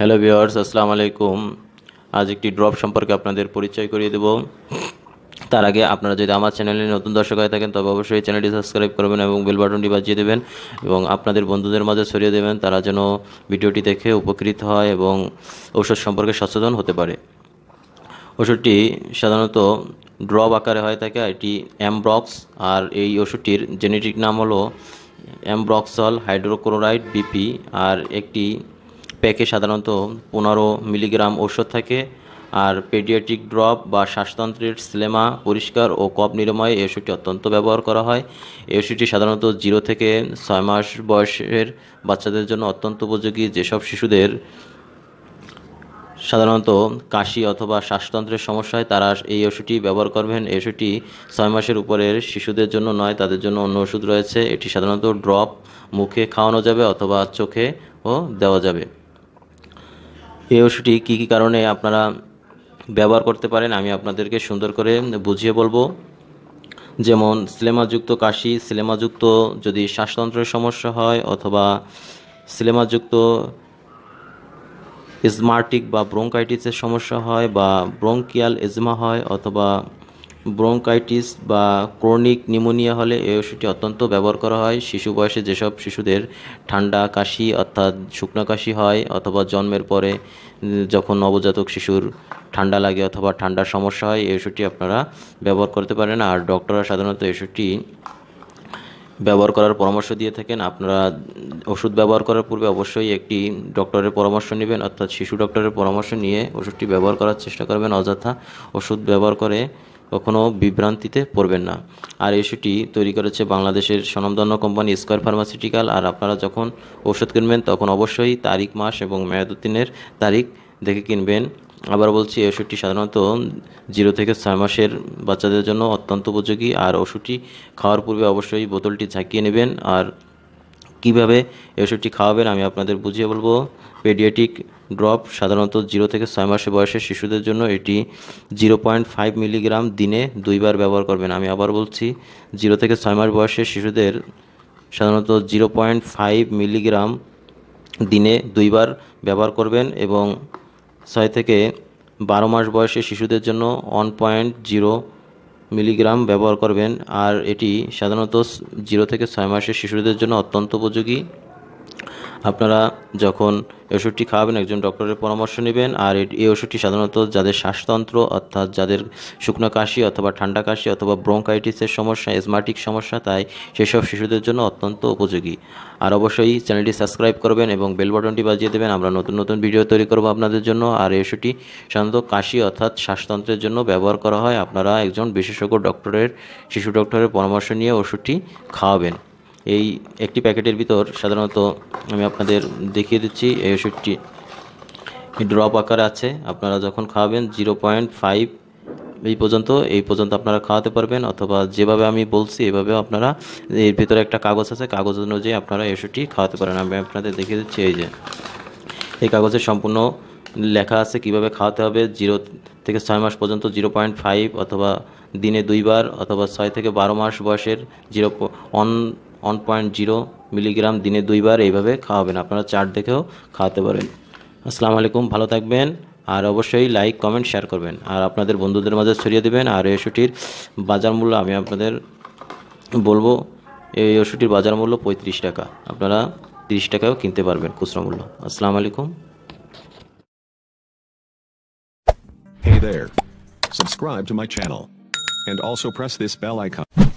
Hello viewers আসসালাম আলাইকুম আজ একটি ড্রপ সম্পর্কে আপনাদের পরিচয় করিয়ে দেব তার আগে আপনারা যদি আমার চ্যানেলে নতুন দর্শক হয়ে থাকেন তবে অবশ্যই চ্যানেলটি সাবস্ক্রাইব করবেন এবং বেল বাটনটি বাজিয়ে দেবেন এবং আপনাদের বন্ধুদের মাঝে ছড়িয়ে দেবেন তারা যেন ভিডিওটি দেখে উপকৃত হয় এবং ঔষধ সম্পর্কে সচেতন হতে পারে ওষুধটি সাধারণত ড্রপ আকারে হয়ে থাকে এটি অ্যামব্রক্স আর এই ওষুধটির জেনেটিক নাম হলো অ্যামব্রক্সল হাইড্রোক্লোরাইড বিপি আর একটি প্যাকে সাধারণত পনেরো মিলিগ্রাম ওষুধ থাকে আর পেডিয়াট্রিক ড্রপ বা শ্বাসতন্ত্রের সিলেমা পরিষ্কার ও কপ নিরাময় এই ওষুধটি অত্যন্ত ব্যবহার করা হয় এই ওষুধটি সাধারণত জিরো থেকে ছয় মাস বয়সের বাচ্চাদের জন্য অত্যন্ত উপযোগী যেসব শিশুদের সাধারণত কাশি অথবা শ্বাসতন্ত্রের সমস্যায় তারা এই ওষুধটি ব্যবহার করবেন এই ওষুধটি ছয় মাসের উপরের শিশুদের জন্য নয় তাদের জন্য অন্য ওষুধ রয়েছে এটি সাধারণত ড্রপ মুখে খাওয়ানো যাবে অথবা চোখে ও দেওয়া যাবে এই ওষুধটি কী কী কারণে আপনারা ব্যবহার করতে পারেন আমি আপনাদেরকে সুন্দর করে বুঝিয়ে বলবো যেমন সিলেমাযুক্ত কাশি সিলেমাযুক্ত যদি শ্বাসতন্ত্রের সমস্যা হয় অথবা সিলেমাযুক্ত স্মার্টিক বা ব্রোঙ্কাইটিসের সমস্যা হয় বা ব্রোঙ্কিয়াল এজমা হয় অথবা ব্রঙ্কাইটিস বা ক্রনিক নিউমোনিয়া হলে এই ওষুধটি অত্যন্ত ব্যবহার করা হয় শিশু বয়সে যেসব শিশুদের ঠান্ডা কাশি অর্থাৎ শুকনো কাশি হয় অথবা জন্মের পরে যখন নবজাতক শিশুর ঠান্ডা লাগে অথবা ঠান্ডার সমস্যা হয় এই ওষুধটি আপনারা ব্যবহার করতে পারেন আর ডক্টররা সাধারণত এই ওষুধটি ব্যবহার করার পরামর্শ দিয়ে থাকেন আপনারা ওষুধ ব্যবহার করার পূর্বে অবশ্যই একটি ডক্টরের পরামর্শ নেবেন অর্থাৎ শিশু ডক্টরের পরামর্শ নিয়ে ওষুধটি ব্যবহার করার চেষ্টা করবেন অযথা ওষুধ ব্যবহার করে কখনো বিভ্রান্তিতে পড়বেন না আর এই তৈরি করেছে বাংলাদেশের স্বনামধন্য কোম্পানি স্কোয়ার ফার্মাসিউটিক্যাল আর আপনারা যখন ওষুধ কিনবেন তখন অবশ্যই তারিখ মাস এবং মেয়াদুদ্দিনের তারিখ দেখে কিনবেন আবার বলছি এই ওষুধটি সাধারণত জিরো থেকে ছয় মাসের বাচ্চাদের জন্য অত্যন্ত উপযোগী আর ওষুধটি খাওয়ার পূর্বে অবশ্যই বোতলটি ঝাঁকিয়ে নেবেন আর কীভাবে এই ওষুধটি খাওয়াবেন আমি আপনাদের বুঝিয়ে বলবো পেডিয়াটিক ড্রপ সাধারণত জিরো থেকে ছয় মাসের বয়সের শিশুদের জন্য এটি জিরো পয়েন্ট ফাইভ মিলিগ্রাম দিনে দুইবার ব্যবহার করবেন আমি আবার বলছি জিরো থেকে ছয় মাস বয়সের শিশুদের সাধারণত জিরো পয়েন্ট ফাইভ মিলিগ্রাম দিনে দুইবার ব্যবহার করবেন এবং ছয় থেকে বারো মাস বয়সে শিশুদের জন্য ওয়ান পয়েন্ট জিরো মিলিগ্রাম ব্যবহার করবেন আর এটি সাধারণত জিরো থেকে ছয় মাসের শিশুদের জন্য অত্যন্ত উপযোগী আপনারা যখন এই ওষুধটি খাওয়াবেন একজন ডক্টরের পরামর্শ নেবেন আর এই ওষুধটি সাধারণত যাদের শ্বাসতন্ত্র অর্থাৎ যাদের শুকনো কাশি অথবা ঠান্ডা কাশি অথবা ব্রঙ্কাইটিসের সমস্যা এজমাটিক সমস্যা তাই সেসব শিশুদের জন্য অত্যন্ত উপযোগী আর অবশ্যই চ্যানেলটি সাবস্ক্রাইব করবেন এবং বেল বাটনটি বাজিয়ে দেবেন আমরা নতুন নতুন ভিডিও তৈরি করব আপনাদের জন্য আর এই ওষুধটি সাধারণত কাশি অর্থাৎ শ্বাসতন্ত্রের জন্য ব্যবহার করা হয় আপনারা একজন বিশেষজ্ঞ ডক্টরের শিশু ডক্টরের পরামর্শ নিয়ে ওষুধটি খাওয়াবেন এই একটি প্যাকেটের ভিতর সাধারণত আমি আপনাদের দেখিয়ে দিচ্ছি এই ওষুধটি ড্রপ আকারে আছে আপনারা যখন খাওয়াবেন জিরো পয়েন্ট ফাইভ এই পর্যন্ত এই পর্যন্ত আপনারা খাওয়াতে পারবেন অথবা যেভাবে আমি বলছি এভাবেও আপনারা এর ভিতরে একটা কাগজ আছে কাগজ অনুযায়ী আপনারা এসুটি খাওয়াতে পারেন আমি আপনাদের দেখিয়ে দিচ্ছি এই যে এই কাগজে সম্পূর্ণ লেখা আছে কিভাবে খাওয়াতে হবে জিরো থেকে ছয় মাস পর্যন্ত জিরো পয়েন্ট ফাইভ অথবা দিনে দুইবার অথবা ছয় থেকে বারো মাস বয়সের zero on one point zero milligram দিনে দুইবার এইভাবে খাওয়াবেন আপনারা চার্ট দেখেও খাওয়াতে পারেন আসসালামু আলাইকুম ভালো থাকবেন আর অবশ্যই লাইক কমেন্ট শেয়ার করবেন আর আপনাদের বন্ধুদের মাঝে ছড়িয়ে দেবেন আর এই ওষুধটির বাজার মূল্য আমি আপনাদের বলবো এই ওষুধটির বাজার মূল্য পঁয়ত্রিশ টাকা আপনারা তিরিশ টাকাও কিনতে পারবেন খুচরা মূল্য আসসালামু আলাইকুম Hey there. Subscribe to my channel. And also press this bell icon.